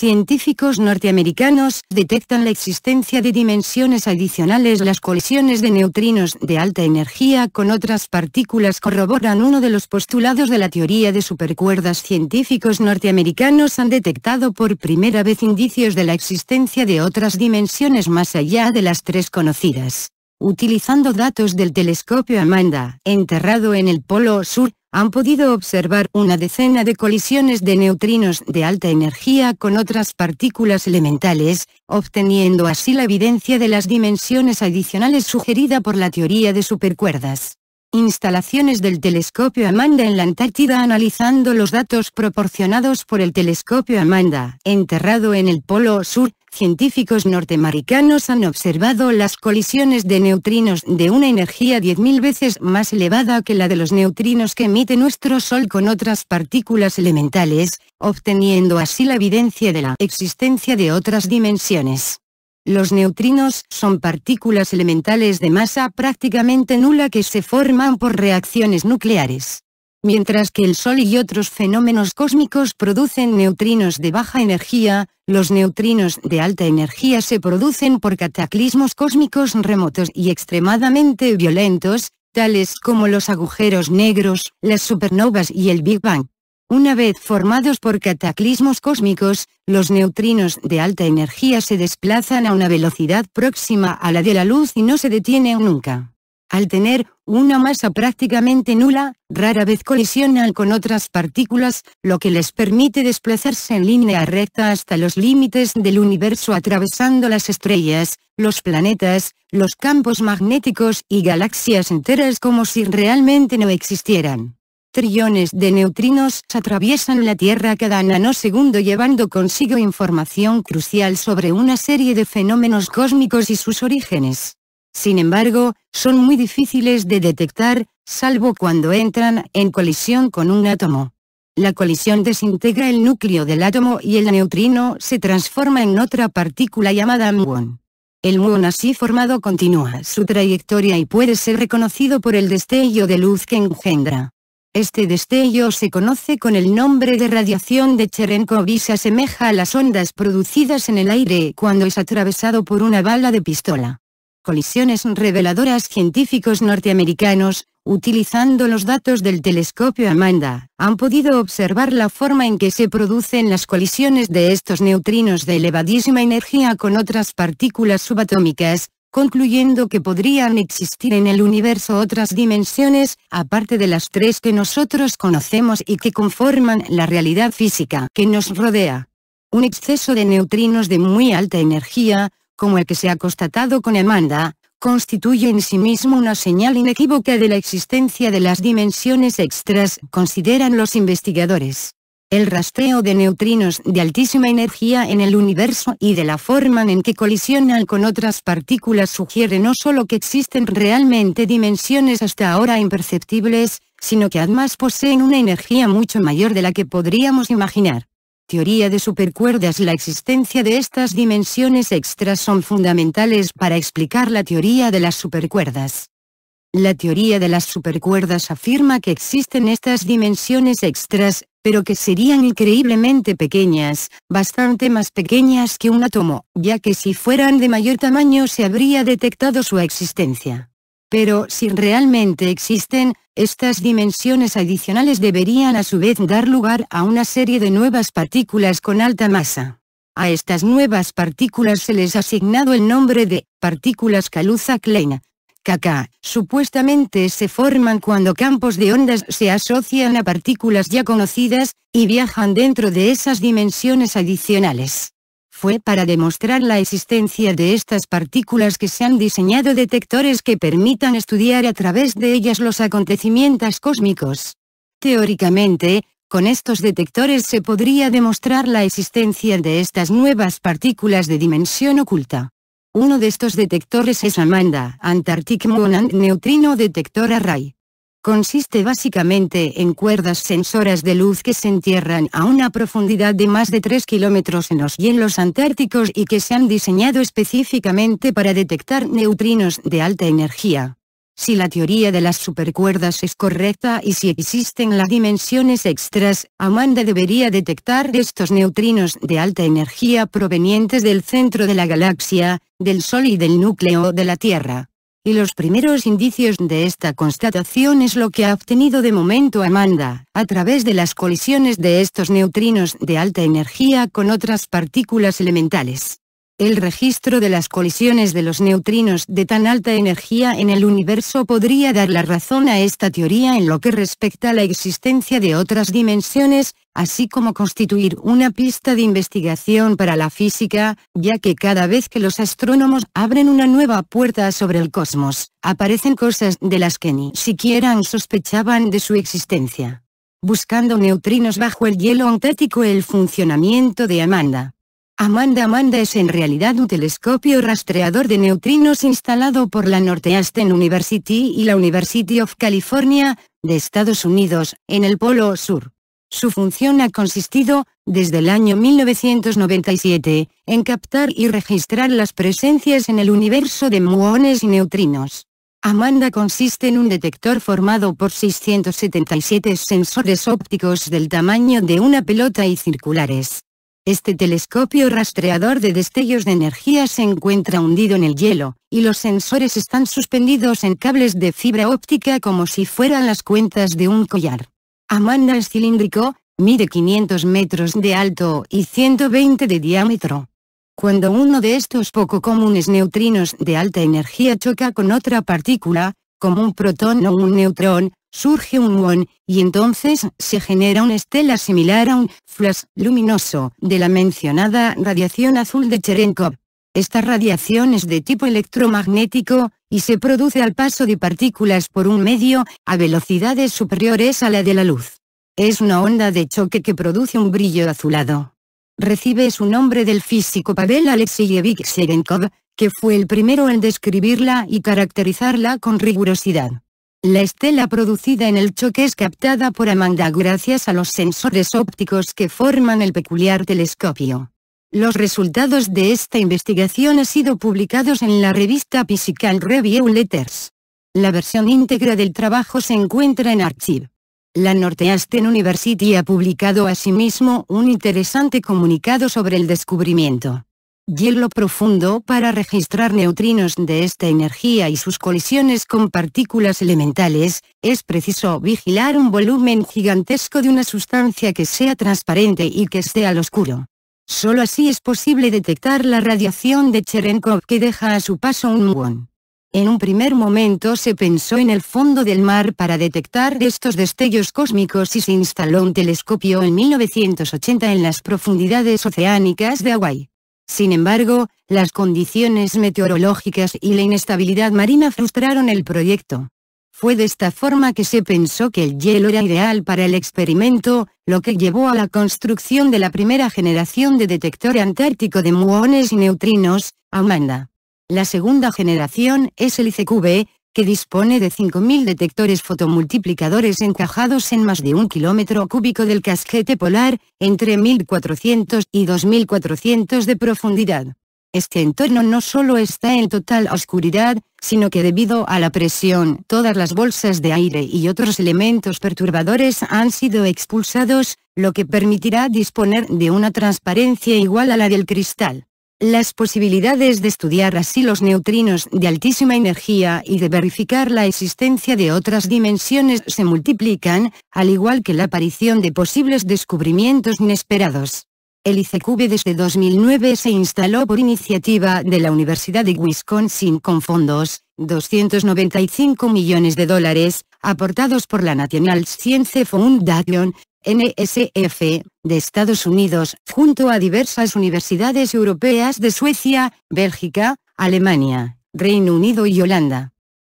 Científicos norteamericanos detectan la existencia de dimensiones adicionales. Las colisiones de neutrinos de alta energía con otras partículas corroboran uno de los postulados de la teoría de supercuerdas. Científicos norteamericanos han detectado por primera vez indicios de la existencia de otras dimensiones más allá de las tres conocidas. Utilizando datos del telescopio Amanda, enterrado en el Polo Sur, han podido observar una decena de colisiones de neutrinos de alta energía con otras partículas elementales, obteniendo así la evidencia de las dimensiones adicionales sugerida por la teoría de supercuerdas. Instalaciones del telescopio Amanda en la Antártida analizando los datos proporcionados por el telescopio Amanda, enterrado en el Polo Sur, científicos norteamericanos han observado las colisiones de neutrinos de una energía 10.000 veces más elevada que la de los neutrinos que emite nuestro Sol con otras partículas elementales, obteniendo así la evidencia de la existencia de otras dimensiones. Los neutrinos son partículas elementales de masa prácticamente nula que se forman por reacciones nucleares. Mientras que el Sol y otros fenómenos cósmicos producen neutrinos de baja energía, los neutrinos de alta energía se producen por cataclismos cósmicos remotos y extremadamente violentos, tales como los agujeros negros, las supernovas y el Big Bang. Una vez formados por cataclismos cósmicos, los neutrinos de alta energía se desplazan a una velocidad próxima a la de la luz y no se detienen nunca al tener una masa prácticamente nula, rara vez colisionan con otras partículas, lo que les permite desplazarse en línea recta hasta los límites del universo atravesando las estrellas, los planetas, los campos magnéticos y galaxias enteras como si realmente no existieran. Trillones de neutrinos atraviesan la Tierra cada nanosegundo llevando consigo información crucial sobre una serie de fenómenos cósmicos y sus orígenes sin embargo, son muy difíciles de detectar, salvo cuando entran en colisión con un átomo. La colisión desintegra el núcleo del átomo y el neutrino se transforma en otra partícula llamada muón. El muón así formado continúa su trayectoria y puede ser reconocido por el destello de luz que engendra. Este destello se conoce con el nombre de radiación de Cherenkov y se asemeja a las ondas producidas en el aire cuando es atravesado por una bala de pistola colisiones reveladoras científicos norteamericanos, utilizando los datos del telescopio Amanda, han podido observar la forma en que se producen las colisiones de estos neutrinos de elevadísima energía con otras partículas subatómicas, concluyendo que podrían existir en el universo otras dimensiones, aparte de las tres que nosotros conocemos y que conforman la realidad física que nos rodea. Un exceso de neutrinos de muy alta energía, como el que se ha constatado con Amanda, constituye en sí mismo una señal inequívoca de la existencia de las dimensiones extras, consideran los investigadores. El rastreo de neutrinos de altísima energía en el universo y de la forma en que colisionan con otras partículas sugiere no solo que existen realmente dimensiones hasta ahora imperceptibles, sino que además poseen una energía mucho mayor de la que podríamos imaginar. Teoría de supercuerdas La existencia de estas dimensiones extras son fundamentales para explicar la teoría de las supercuerdas. La teoría de las supercuerdas afirma que existen estas dimensiones extras, pero que serían increíblemente pequeñas, bastante más pequeñas que un átomo, ya que si fueran de mayor tamaño se habría detectado su existencia pero si realmente existen, estas dimensiones adicionales deberían a su vez dar lugar a una serie de nuevas partículas con alta masa. A estas nuevas partículas se les ha asignado el nombre de partículas Kaluza-Klein. KK, supuestamente se forman cuando campos de ondas se asocian a partículas ya conocidas, y viajan dentro de esas dimensiones adicionales fue para demostrar la existencia de estas partículas que se han diseñado detectores que permitan estudiar a través de ellas los acontecimientos cósmicos. Teóricamente, con estos detectores se podría demostrar la existencia de estas nuevas partículas de dimensión oculta. Uno de estos detectores es Amanda Antarctic Moon and Neutrino Detector Array consiste básicamente en cuerdas sensoras de luz que se entierran a una profundidad de más de 3 kilómetros en los hielos antárticos y que se han diseñado específicamente para detectar neutrinos de alta energía. Si la teoría de las supercuerdas es correcta y si existen las dimensiones extras, Amanda debería detectar estos neutrinos de alta energía provenientes del centro de la galaxia, del Sol y del núcleo de la Tierra y los primeros indicios de esta constatación es lo que ha obtenido de momento Amanda, a través de las colisiones de estos neutrinos de alta energía con otras partículas elementales. El registro de las colisiones de los neutrinos de tan alta energía en el universo podría dar la razón a esta teoría en lo que respecta a la existencia de otras dimensiones, así como constituir una pista de investigación para la física, ya que cada vez que los astrónomos abren una nueva puerta sobre el cosmos, aparecen cosas de las que ni siquiera sospechaban de su existencia. Buscando neutrinos bajo el hielo antártico el funcionamiento de Amanda Amanda Amanda es en realidad un telescopio rastreador de neutrinos instalado por la Northeastern University y la University of California, de Estados Unidos, en el Polo Sur. Su función ha consistido, desde el año 1997, en captar y registrar las presencias en el universo de muones y neutrinos. Amanda consiste en un detector formado por 677 sensores ópticos del tamaño de una pelota y circulares este telescopio rastreador de destellos de energía se encuentra hundido en el hielo, y los sensores están suspendidos en cables de fibra óptica como si fueran las cuentas de un collar. Amanda es cilíndrico, mide 500 metros de alto y 120 de diámetro. Cuando uno de estos poco comunes neutrinos de alta energía choca con otra partícula, como un protón o un neutrón, surge un muón, y entonces se genera una estela similar a un flash luminoso de la mencionada radiación azul de Cherenkov. Esta radiación es de tipo electromagnético, y se produce al paso de partículas por un medio, a velocidades superiores a la de la luz. Es una onda de choque que produce un brillo azulado. Recibe su nombre del físico Pavel Alexeyevich Cherenkov, que fue el primero en describirla y caracterizarla con rigurosidad. La estela producida en el choque es captada por Amanda gracias a los sensores ópticos que forman el peculiar telescopio. Los resultados de esta investigación han sido publicados en la revista Physical Review Letters. La versión íntegra del trabajo se encuentra en Archive. La Northeastern University ha publicado asimismo un interesante comunicado sobre el descubrimiento hielo profundo para registrar neutrinos de esta energía y sus colisiones con partículas elementales, es preciso vigilar un volumen gigantesco de una sustancia que sea transparente y que esté al oscuro. Solo así es posible detectar la radiación de Cherenkov que deja a su paso un muón. En un primer momento se pensó en el fondo del mar para detectar estos destellos cósmicos y se instaló un telescopio en 1980 en las profundidades oceánicas de Hawái. Sin embargo, las condiciones meteorológicas y la inestabilidad marina frustraron el proyecto. Fue de esta forma que se pensó que el hielo era ideal para el experimento, lo que llevó a la construcción de la primera generación de detector antártico de muones y neutrinos, Amanda. La segunda generación es el ICQB, que dispone de 5.000 detectores fotomultiplicadores encajados en más de un kilómetro cúbico del casquete polar, entre 1.400 y 2.400 de profundidad. Este entorno no solo está en total oscuridad, sino que debido a la presión, todas las bolsas de aire y otros elementos perturbadores han sido expulsados, lo que permitirá disponer de una transparencia igual a la del cristal. Las posibilidades de estudiar así los neutrinos de altísima energía y de verificar la existencia de otras dimensiones se multiplican, al igual que la aparición de posibles descubrimientos inesperados. El ICQB desde 2009 se instaló por iniciativa de la Universidad de Wisconsin con fondos, 295 millones de dólares, aportados por la National Science Foundation, NSF, de Estados Unidos, junto a diversas universidades europeas de Suecia, Bélgica, Alemania, Reino Unido y Holanda.